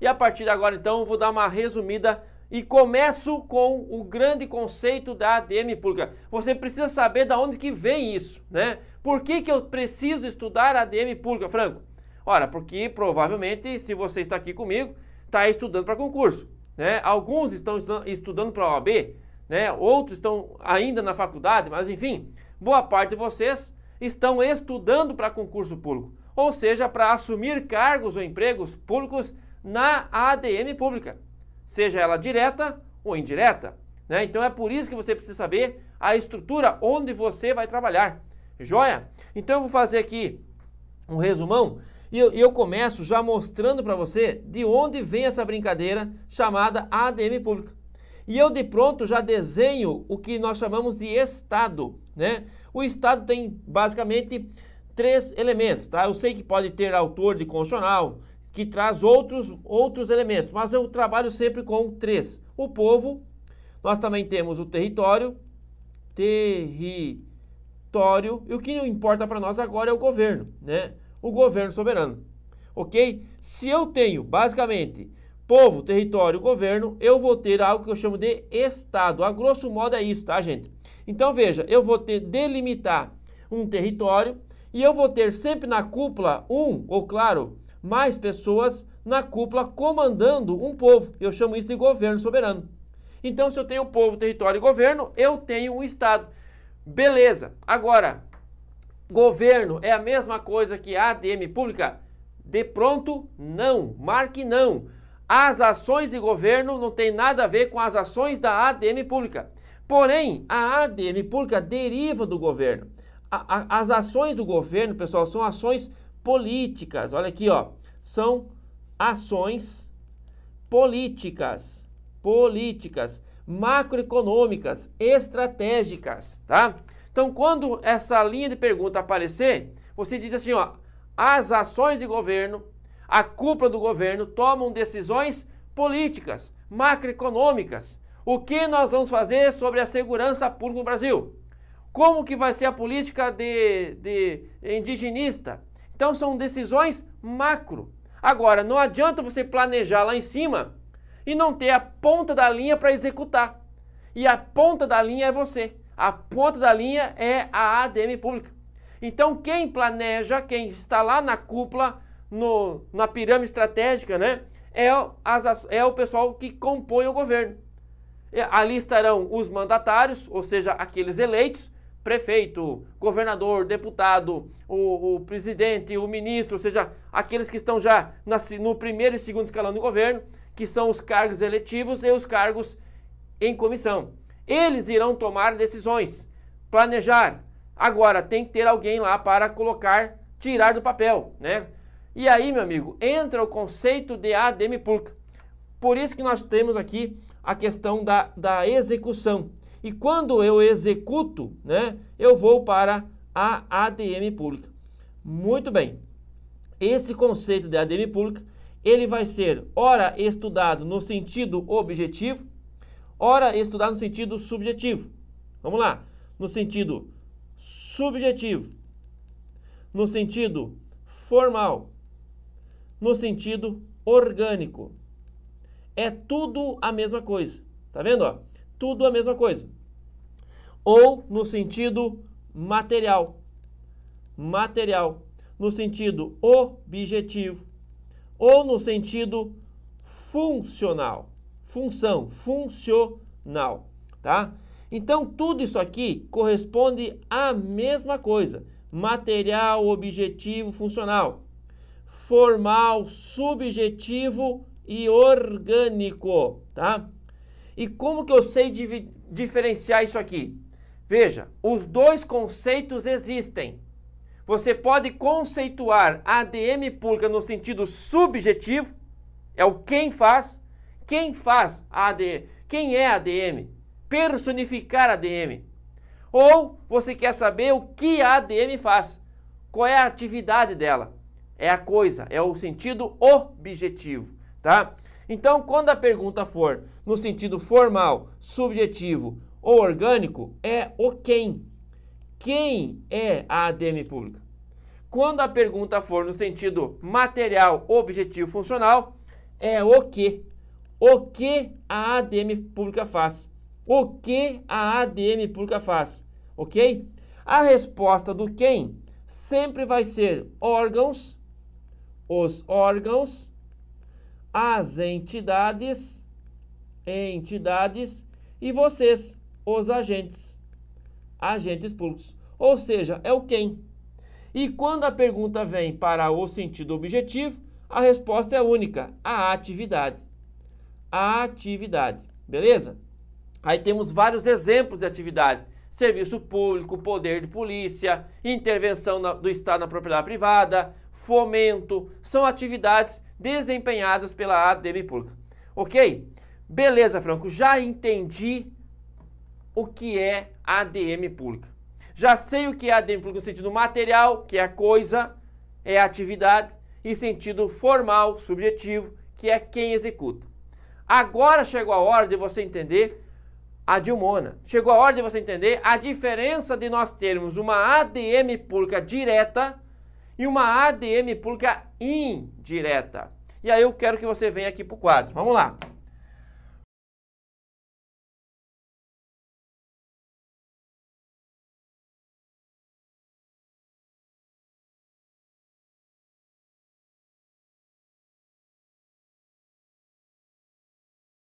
E a partir de agora, então, eu vou dar uma resumida e começo com o grande conceito da ADM pública. Você precisa saber de onde que vem isso, né? Por que, que eu preciso estudar ADM pública, Franco? Ora, porque provavelmente, se você está aqui comigo, está estudando para concurso, né? Alguns estão estudando para a OAB, né? Outros estão ainda na faculdade, mas enfim, boa parte de vocês estão estudando para concurso público, ou seja, para assumir cargos ou empregos públicos na ADM pública, seja ela direta ou indireta. Né? Então é por isso que você precisa saber a estrutura onde você vai trabalhar. Joia? Então eu vou fazer aqui um resumão e eu, eu começo já mostrando para você de onde vem essa brincadeira chamada ADM pública. E eu de pronto já desenho o que nós chamamos de estado, né? O estado tem basicamente três elementos, tá? Eu sei que pode ter autor de constitucional, que traz outros, outros elementos, mas eu trabalho sempre com três. O povo, nós também temos o território, território, e o que importa para nós agora é o governo, né? O governo soberano, ok? Se eu tenho, basicamente, povo, território, governo, eu vou ter algo que eu chamo de Estado. A grosso modo é isso, tá, gente? Então, veja, eu vou ter delimitar um território e eu vou ter sempre na cúpula um, ou claro, mais pessoas na cúpula comandando um povo. Eu chamo isso de governo soberano. Então, se eu tenho povo, território e governo, eu tenho um Estado. Beleza. Agora, governo é a mesma coisa que ADM pública? De pronto, não. Marque não. As ações de governo não tem nada a ver com as ações da ADM pública. Porém, a ADM pública deriva do governo. A, a, as ações do governo, pessoal, são ações políticas. Olha aqui, ó. São ações políticas, políticas macroeconômicas, estratégicas, tá? Então, quando essa linha de pergunta aparecer, você diz assim, ó: as ações de governo, a cúpula do governo tomam decisões políticas, macroeconômicas. O que nós vamos fazer sobre a segurança pública no Brasil? Como que vai ser a política de, de indigenista? Então são decisões macro. Agora, não adianta você planejar lá em cima e não ter a ponta da linha para executar. E a ponta da linha é você. A ponta da linha é a ADM pública. Então, quem planeja, quem está lá na cúpula, no, na pirâmide estratégica, né, é, as, é o pessoal que compõe o governo. Ali estarão os mandatários, ou seja, aqueles eleitos, prefeito, governador, deputado, o, o, presidente, o ministro, ou seja, aqueles que estão já na, no primeiro e segundo escalão do governo, que são os cargos eletivos e os cargos em comissão. Eles irão tomar decisões, planejar. Agora, tem que ter alguém lá para colocar, tirar do papel, né? E aí, meu amigo, entra o conceito de ADM pública. Por isso que nós temos aqui a questão da, da execução. E quando eu executo, né, eu vou para a ADM pública. Muito bem. Esse conceito de ADM pública, ele vai ser ora estudado no sentido objetivo, ora estudado no sentido subjetivo. Vamos lá. No sentido subjetivo, no sentido formal, no sentido orgânico. É tudo a mesma coisa. Tá vendo, ó? tudo a mesma coisa. Ou no sentido material. Material. No sentido objetivo. Ou no sentido funcional. Função. Funcional. Tá? Então, tudo isso aqui corresponde à mesma coisa: material, objetivo, funcional, formal, subjetivo e orgânico, tá? E como que eu sei diferenciar isso aqui? Veja, os dois conceitos existem. Você pode conceituar ADM pública no sentido subjetivo, é o quem faz, quem faz a ADM, quem é a ADM, personificar a ADM. Ou você quer saber o que a ADM faz, qual é a atividade dela. É a coisa, é o sentido objetivo, tá? Então, quando a pergunta for no sentido formal, subjetivo ou orgânico, é o quem. Quem é a ADM pública? Quando a pergunta for no sentido material, objetivo, funcional, é o que. O que a ADM pública faz? O que a ADM pública faz? Ok? A resposta do quem sempre vai ser órgãos, os órgãos as entidades, entidades e vocês, os agentes, agentes públicos. Ou seja, é o quem. E quando a pergunta vem para o sentido objetivo, a resposta é única: a atividade. A atividade, beleza? Aí temos vários exemplos de atividade: serviço público, poder de polícia, intervenção na, do Estado na propriedade privada, fomento. São atividades desempenhadas pela ADM Pública. Ok? Beleza, Franco, já entendi o que é ADM Pública. Já sei o que é ADM Pública no sentido material, que é a coisa, é a atividade, e sentido formal, subjetivo, que é quem executa. Agora chegou a hora de você entender a Dilmona. Chegou a hora de você entender a diferença de nós termos uma ADM pública direta e uma ADM pública indireta. E aí eu quero que você venha aqui para o quadro. Vamos lá.